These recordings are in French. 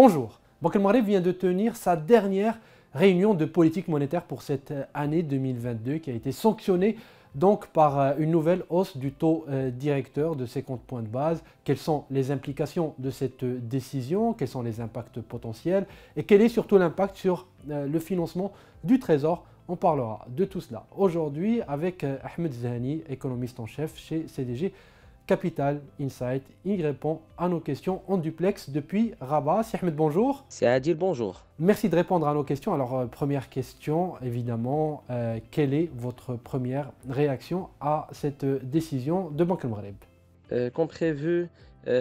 Bonjour, Banque El vient de tenir sa dernière réunion de politique monétaire pour cette euh, année 2022 qui a été sanctionnée donc par euh, une nouvelle hausse du taux euh, directeur de ses comptes points de base. Quelles sont les implications de cette décision Quels sont les impacts potentiels Et quel est surtout l'impact sur le financement du Trésor on parlera de tout cela aujourd'hui avec Ahmed Zahani, économiste en chef chez CDG Capital Insight. Il répond à nos questions en duplex depuis Rabat. Si Ahmed, bonjour. C'est Adil, bonjour. Merci de répondre à nos questions. Alors, euh, première question, évidemment, euh, quelle est votre première réaction à cette euh, décision de Banque Maghreb Comme prévu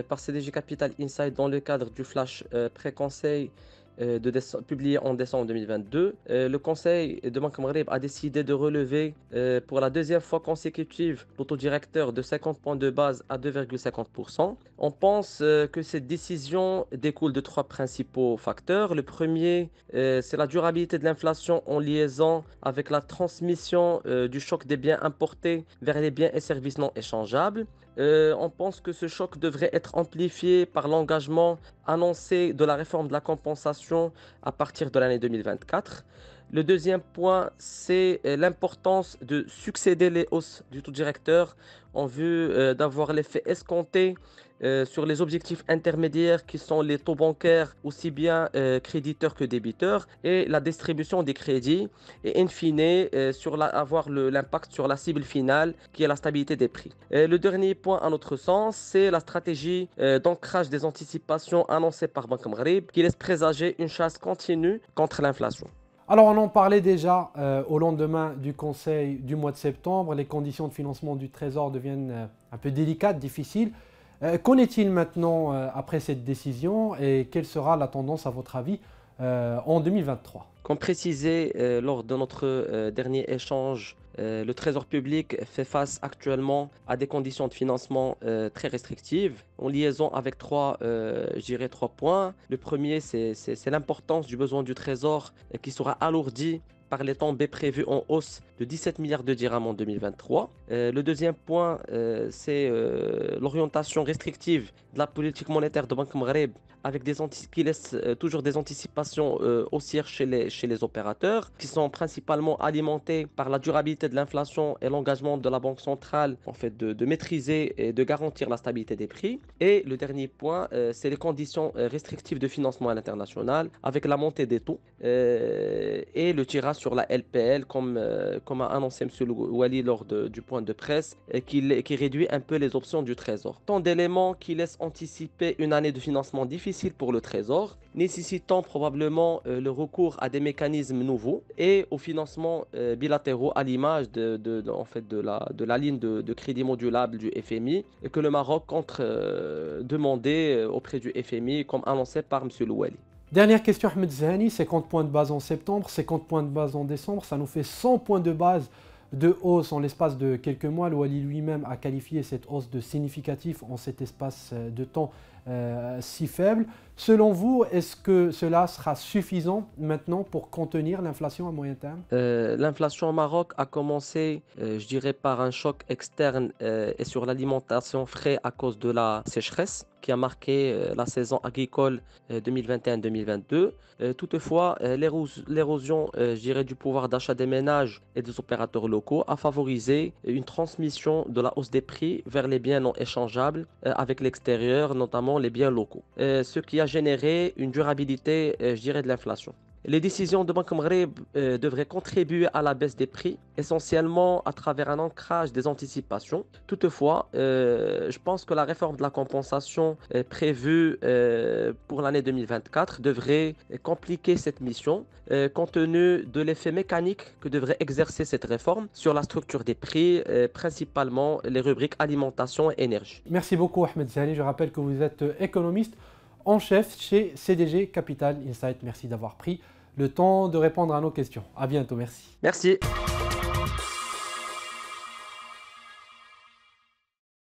par CDG Capital Insight dans le cadre du flash pré-conseil euh, publié en décembre 2022, euh, le Conseil de Banque a décidé de relever euh, pour la deuxième fois consécutive l'autodirecteur de 50 points de base à 2,50%. On pense que cette décision découle de trois principaux facteurs. Le premier, c'est la durabilité de l'inflation en liaison avec la transmission du choc des biens importés vers les biens et services non échangeables. Euh, on pense que ce choc devrait être amplifié par l'engagement annoncé de la réforme de la compensation à partir de l'année 2024. Le deuxième point, c'est euh, l'importance de succéder les hausses du taux directeur en vue euh, d'avoir l'effet escompté euh, sur les objectifs intermédiaires qui sont les taux bancaires, aussi bien créditeurs que débiteurs, et la distribution des crédits, et in fine, sur avoir l'impact sur la cible finale qui est la stabilité des prix. le dernier point, à notre sens, c'est la stratégie d'ancrage des anticipations annoncées par Banque Maghreb qui laisse présager une chasse continue contre l'inflation. Alors, on en parlait déjà euh, au lendemain du Conseil du mois de septembre. Les conditions de financement du Trésor deviennent euh, un peu délicates, difficiles. Euh, qu'en est-il maintenant après cette décision et quelle sera la tendance, à votre avis, euh, en 2023. Comme précisé euh, lors de notre euh, dernier échange, le Trésor public fait face actuellement à des conditions de financement très restrictives en liaison avec trois, trois points. Le premier, c'est l'importance du besoin du Trésor qui sera alourdi par les tombées prévues en hausse de 17 milliards de dirhams en 2023. le deuxième point, c'est l'orientation restrictive de la politique monétaire de Banque Maghreb avec des qui laissent euh, toujours des anticipations euh, haussières chez les, chez les opérateurs, qui sont principalement alimentées par la durabilité de l'inflation et l'engagement de la Banque centrale en fait, de, de, maîtriser et de garantir la stabilité des prix. Et le dernier point, euh, c'est les conditions restrictives de financement à l'international, avec la montée des taux et le tirage sur la LPL, comme, comme a annoncé M. Louali lors du point de presse, qui, qui réduit un peu les options du Trésor. Tant d'éléments qui laissent anticiper une année de financement difficile pour le Trésor, nécessitant probablement euh, le recours à des mécanismes nouveaux et au financement euh, bilatéraux à l'image de, en fait de, la, de la ligne de, crédit modulable du FMI que le Maroc compte euh, demander auprès du FMI comme annoncé par M. Louali. Dernière question, Ahmed Zahani, 50 points de base en septembre, 50 points de base en décembre, ça nous fait 100 points de base de hausse en l'espace de quelques mois. L'Ouali lui-même a qualifié cette hausse de significatif en cet espace de temps euh, si faible. Selon vous, est-ce que cela sera suffisant maintenant pour contenir l'inflation à moyen terme euh, L'inflation au Maroc a commencé, euh, je dirais, par un choc externe et sur l'alimentation frais à cause de la sécheresse qui a marqué la saison agricole 2021-2022. toutefois, l'érosion, je dirais, du pouvoir d'achat des ménages et des opérateurs locaux a favorisé une transmission de la hausse des prix vers les biens non échangeables avec l'extérieur, notamment les biens locaux, ce qui a généré une durabilité, euh, je dirais, de l'inflation. Les décisions de Banque Maghreb euh, devraient contribuer à la baisse des prix, essentiellement à travers un ancrage des anticipations. Toutefois, euh, je pense que la réforme de la compensation euh, prévue pour l'année 2024 devrait compliquer cette mission, compte tenu de l'effet mécanique que devrait exercer cette réforme sur la structure des prix, principalement les rubriques alimentation et énergie. Merci beaucoup Ahmed Zahri. je rappelle que vous êtes économiste en chef chez CDG Capital Insight. Merci d'avoir pris le temps de répondre à nos questions. À bientôt, merci. Merci.